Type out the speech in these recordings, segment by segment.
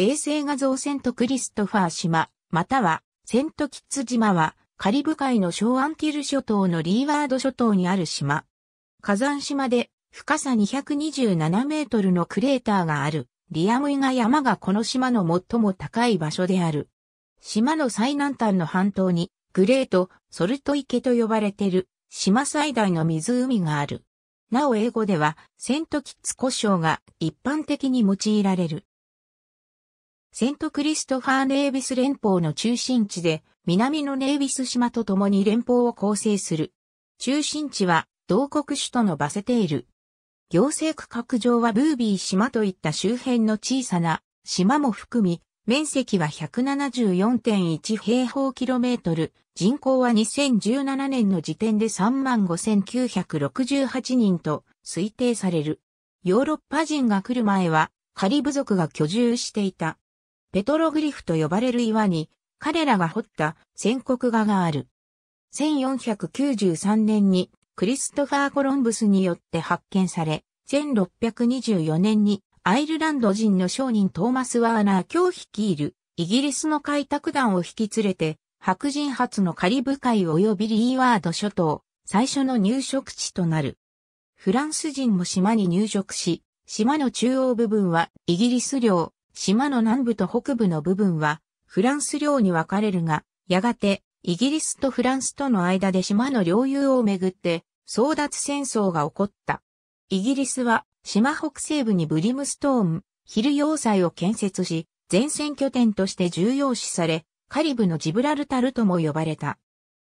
衛星画像セントクリストファー島、またはセントキッズ島はカリブ海の小アンティル諸島のリーワード諸島にある島。火山島で深さ227メートルのクレーターがあるリアムイガ山がこの島の最も高い場所である。島の最南端の半島にグレート・ソルト池と呼ばれている島最大の湖がある。なお英語ではセントキッズ故障が一般的に用いられる。セントクリストファーネービス連邦の中心地で、南のネービス島と共に連邦を構成する。中心地は、同国首都のバセテール。行政区画上はブービー島といった周辺の小さな島も含み、面積は174.1平方キロメートル、人口は2017年の時点で35,968人と推定される。ヨーロッパ人が来る前はカリブ族が居住していた。ペトログリフと呼ばれる岩に、彼らが掘った戦国画がある。1493年にクリストファー・コロンブスによって発見され、1624年にアイルランド人の商人トーマス・ワーナー卿率いるイギリスの開拓団を引き連れて、白人初のカリブ海及びリーワード諸島、最初の入植地となる。フランス人も島に入植し、島の中央部分はイギリス領、島の南部と北部の部分は、フランス領に分かれるが、やがて、イギリスとフランスとの間で島の領有をめぐって、争奪戦争が起こった。イギリスは、島北西部にブリムストーン、ヒル要塞を建設し、前線拠点として重要視され、カリブのジブラルタルとも呼ばれた。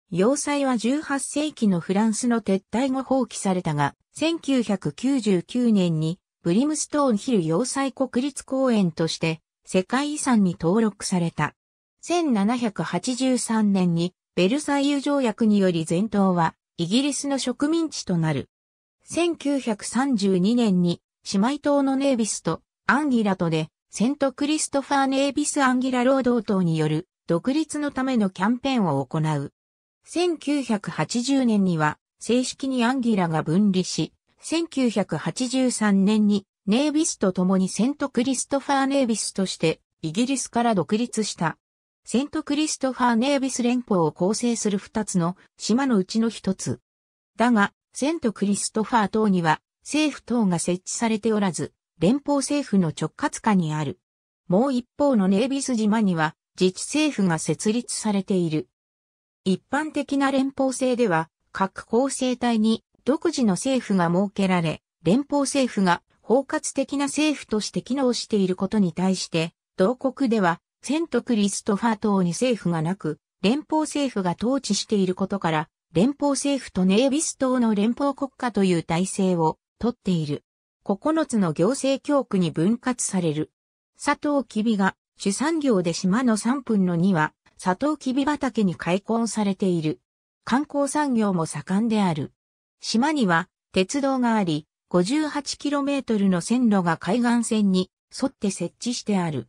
要塞は18世紀のフランスの撤退後放棄されたが、1999年にブリムストーンヒル要塞国立公園として世界遺産に登録された。1783年にベルサイユ条約により全島はイギリスの植民地となる。1932年に姉妹島のネイビスとアンギラとでセントクリストファーネイビスアンギラ労働党による独立のためのキャンペーンを行う。1980年には正式にアンギラが分離し、1983年にネイビスと共にセントクリストファーネイビスとしてイギリスから独立した。セントクリストファーネイビス連邦を構成する二つの島のうちの一つ。だが、セントクリストファー島には政府等が設置されておらず、連邦政府の直轄下にある。もう一方のネイビス島には自治政府が設立されている。一般的な連邦制では、各構成体に独自の政府が設けられ、連邦政府が包括的な政府として機能していることに対して、同国では、セントクリストファー島に政府がなく、連邦政府が統治していることから、連邦政府とネイビス島の連邦国家という体制をとっている。9つの行政教区に分割される。佐藤キビが主産業で島の3分の2は佐藤キビ畑に開墾されている。観光産業も盛んである。島には鉄道があり、58km の線路が海岸線に沿って設置してある。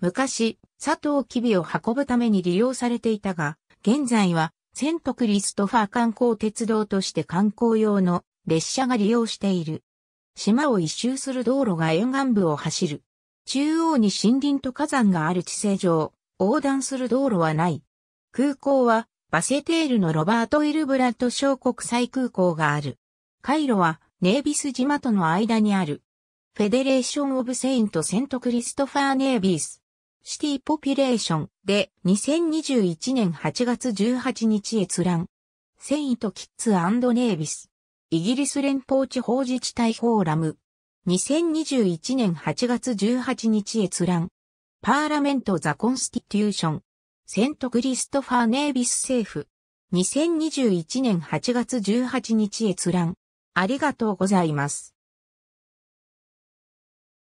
昔、佐藤キビを運ぶために利用されていたが、現在は、セントクリストファー観光鉄道として観光用の列車が利用している。島を一周する道路が沿岸部を走る。中央に森林と火山がある地勢上、横断する道路はない。空港はバセテールのロバート・イルブラッド小国際空港がある。カイロはネイビス島との間にある。フェデレーション・オブ・セイント・セント・クリストファー・ネイビス。シティ・ポピュレーションで2021年8月18日閲覧。セイント・キッズ・ネイビス。イギリス連邦地方自治体フォーラム。2021年8月18日閲覧。パーラメント・ザ・コンスティテューション。セントクリストファー・ネービス政府。2021年8月18日閲覧。ありがとうございます。